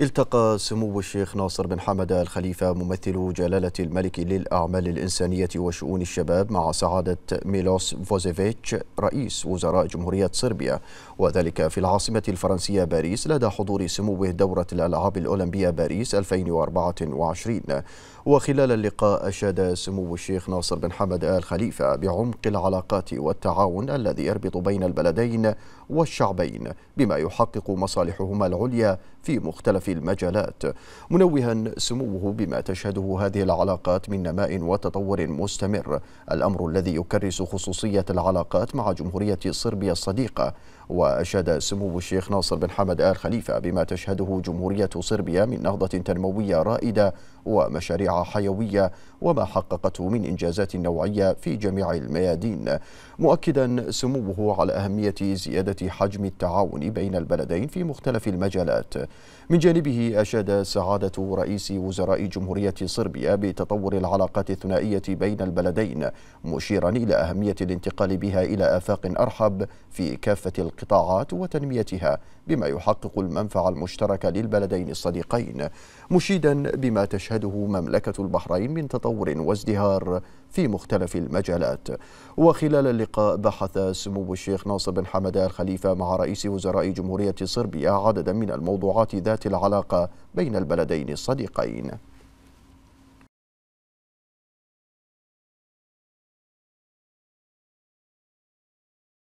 التقى سمو الشيخ ناصر بن حمد الخليفة ممثل جلالة الملك للأعمال الإنسانية وشؤون الشباب مع سعادة ميلوس فوزيفيتش رئيس وزراء جمهورية صربيا وذلك في العاصمة الفرنسية باريس لدى حضور سموه دورة الألعاب الأولمبية باريس 2024 وخلال اللقاء أشاد سمو الشيخ ناصر بن حمد آل خليفة بعمق العلاقات والتعاون الذي يربط بين البلدين والشعبين بما يحقق مصالحهما العليا في مختلف في المجالات منوها سموه بما تشهده هذه العلاقات من نماء وتطور مستمر الأمر الذي يكرس خصوصية العلاقات مع جمهورية صربيا الصديقة وأشاد سمو الشيخ ناصر بن حمد آل خليفة بما تشهده جمهورية صربيا من نهضة تنموية رائدة ومشاريع حيوية وما حققته من إنجازات نوعية في جميع الميادين مؤكدا سموه على أهمية زيادة حجم التعاون بين البلدين في مختلف المجالات من جانبه أشاد سعادة رئيس وزراء جمهورية صربيا بتطور العلاقات الثنائية بين البلدين مشيرا إلى أهمية الانتقال بها إلى آفاق أرحب في كافة القطاعات وتنميتها بما يحقق المنفعة المشتركة للبلدين الصديقين مشيدا بما تشهد تشهده مملكة البحرين من تطور وازدهار في مختلف المجالات وخلال اللقاء بحث سمو الشيخ ناصر بن حمدان خليفة مع رئيس وزراء جمهورية صربيا عددا من الموضوعات ذات العلاقة بين البلدين الصديقين